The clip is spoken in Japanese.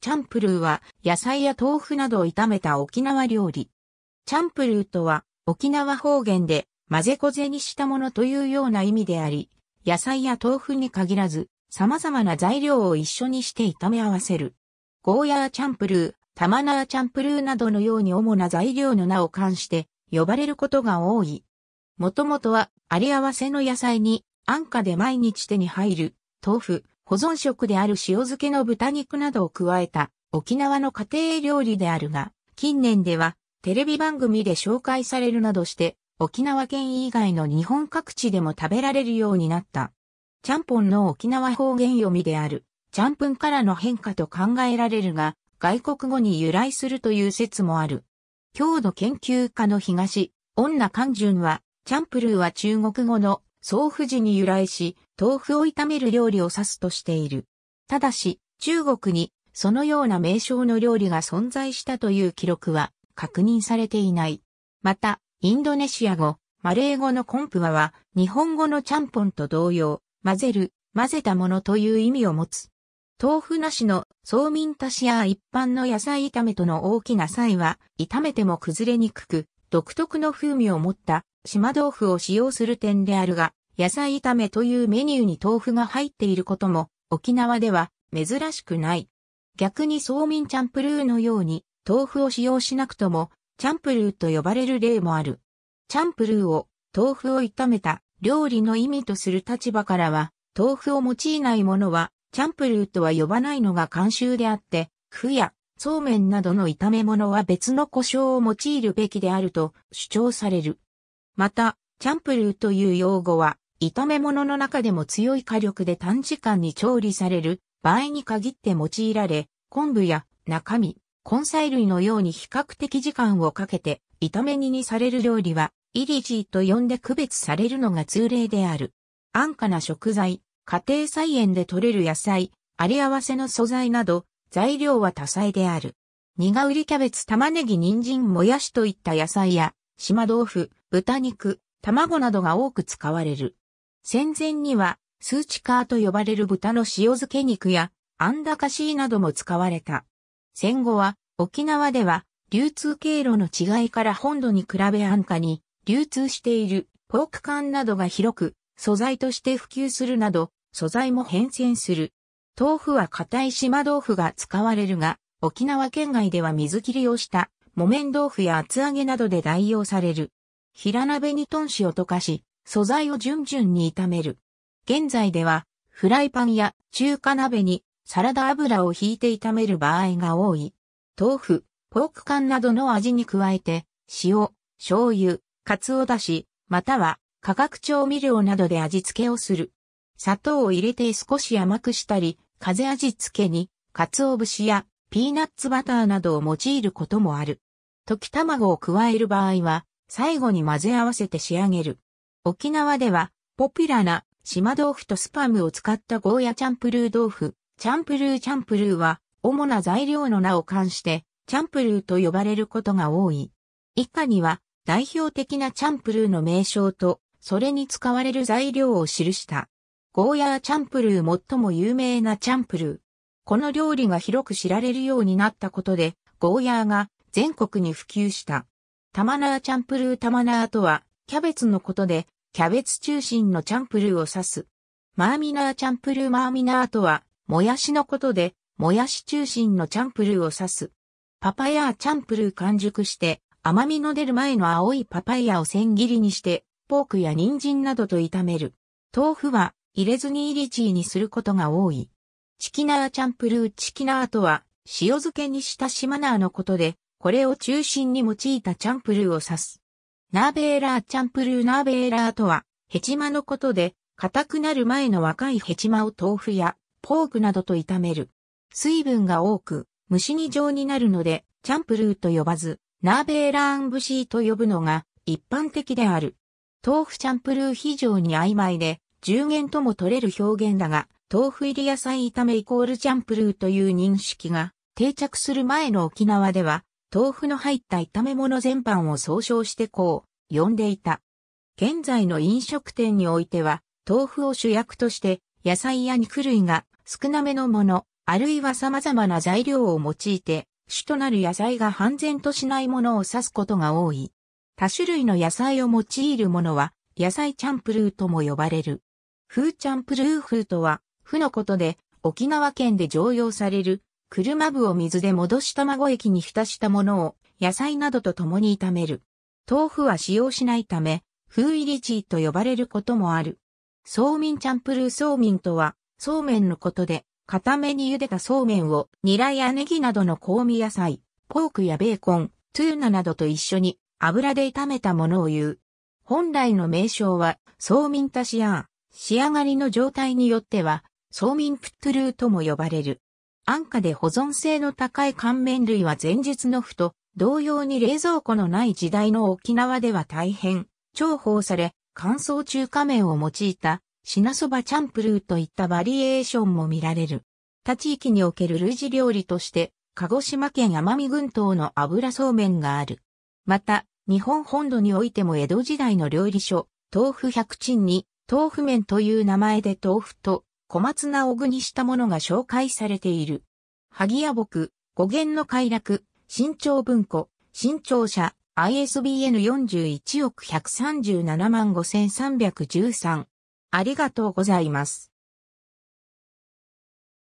チャンプルーは野菜や豆腐などを炒めた沖縄料理。チャンプルーとは沖縄方言で混ぜこぜにしたものというような意味であり、野菜や豆腐に限らず様々な材料を一緒にして炒め合わせる。ゴーヤーチャンプルー、タマナーチャンプルーなどのように主な材料の名を冠して呼ばれることが多い。もともとはあり合わせの野菜に安価で毎日手に入る豆腐、保存食である塩漬けの豚肉などを加えた沖縄の家庭料理であるが、近年ではテレビ番組で紹介されるなどして沖縄県以外の日本各地でも食べられるようになった。ちゃんぽんの沖縄方言読みである、ちゃんぷんからの変化と考えられるが、外国語に由来するという説もある。郷土研究家の東、女勘順は、チャンプルーは中国語の総富時に由来し、豆腐を炒める料理を指すとしている。ただし、中国にそのような名称の料理が存在したという記録は確認されていない。また、インドネシア語、マレー語のコンプワは日本語のちゃんぽんと同様、混ぜる、混ぜたものという意味を持つ。豆腐なしのソーミンタシや一般の野菜炒めとの大きな差異は、炒めても崩れにくく、独特の風味を持った島豆腐を使用する点であるが、野菜炒めというメニューに豆腐が入っていることも、沖縄では珍しくない。逆にソーミンチャンプルーのように、豆腐を使用しなくとも、チャンプルーと呼ばれる例もある。チャンプルーを、豆腐を炒めた料理の意味とする立場からは、豆腐を用いないものは、チャンプルーとは呼ばないのが慣習であって、腐や、そうめんなどの炒め物は別の胡椒を用いるべきであると主張される。また、チャンプルーという用語は、炒め物の中でも強い火力で短時間に調理される場合に限って用いられ、昆布や中身、根菜類のように比較的時間をかけて炒め煮にされる料理は、イリジーと呼んで区別されるのが通例である。安価な食材、家庭菜園で採れる野菜、あり合わせの素材など、材料は多彩である。苦売りキャベツ、玉ねぎ、人参、もやしといった野菜や、島豆腐、豚肉、卵などが多く使われる。戦前には、スーチカーと呼ばれる豚の塩漬け肉や、アンダカシーなども使われた。戦後は、沖縄では、流通経路の違いから本土に比べ安価に、流通しているポーク缶などが広く、素材として普及するなど、素材も変遷する。豆腐は硬い島豆腐が使われるが、沖縄県外では水切りをした木綿豆腐や厚揚げなどで代用される。平鍋に豚脂を溶かし、素材を順々に炒める。現在では、フライパンや中華鍋にサラダ油を引いて炒める場合が多い。豆腐、ポーク缶などの味に加えて、塩、醤油、鰹だし、または化学調味料などで味付けをする。砂糖を入れて少し甘くしたり、風味付けに、鰹節やピーナッツバターなどを用いることもある。溶き卵を加える場合は、最後に混ぜ合わせて仕上げる。沖縄では、ポピュラな島豆腐とスパムを使ったゴーヤチャンプルー豆腐、チャンプルーチャンプルーは、主な材料の名を冠して、チャンプルーと呼ばれることが多い。以下には、代表的なチャンプルーの名称と、それに使われる材料を記した。ゴーヤーチャンプルー最も有名なチャンプルー。この料理が広く知られるようになったことで、ゴーヤーが全国に普及した。タマナーチャンプルータマナーとは、キャベツのことで、キャベツ中心のチャンプルーを指す。マーミナーチャンプルーマーミナーとは、もやしのことで、もやし中心のチャンプルーを指す。パパイヤーチャンプルー完熟して、甘みの出る前の青いパパイヤを千切りにして、ポークや人参などと炒める。豆腐は、入れずにイリチーにすることが多い。チキナーチャンプルーチキナーとは、塩漬けにしたシマナーのことで、これを中心に用いたチャンプルーを指す。ナーベーラーチャンプルーナーベーラーとは、ヘチマのことで、硬くなる前の若いヘチマを豆腐やポークなどと炒める。水分が多く、蒸し煮状になるので、チャンプルーと呼ばず、ナーベーラーンブシーと呼ぶのが一般的である。豆腐チャンプルー非常に曖昧で、重減とも取れる表現だが、豆腐入り野菜炒めイコールチャンプルーという認識が定着する前の沖縄では、豆腐の入った炒め物全般を総称してこう、呼んでいた。現在の飲食店においては、豆腐を主役として、野菜や肉類が少なめのもの、あるいは様々な材料を用いて、主となる野菜が半然としないものを指すことが多い。多種類の野菜を用いるものは、野菜チャンプルーとも呼ばれる。フーチャンプルー風とは、フのことで、沖縄県で常用される車部を水で戻し卵液に浸したものを野菜などと共に炒める。豆腐は使用しないため、風入りチーと呼ばれることもある。そうみんチャンプルーそうみんとは、そうめんのことで、固めに茹でたそうめんを、ニラやネギなどの香味野菜、ポークやベーコン、トゥーナなどと一緒に油で炒めたものを言う。本来の名称は、そうみんシアン。仕上がりの状態によっては、そうみんプットルーとも呼ばれる。安価で保存性の高い乾麺類は前述のふと、同様に冷蔵庫のない時代の沖縄では大変、重宝され、乾燥中華麺を用いた、品そばチャンプルーといったバリエーションも見られる。他地域における類似料理として、鹿児島県奄美群島の油そうめんがある。また、日本本土においても江戸時代の料理書、豆腐百珍に、豆腐麺という名前で豆腐と、小松菜を具にしたものが紹介されている。萩谷木、語源の快楽、新潮文庫、新潮社、ISBN 41億137万5313。ありがとうございます。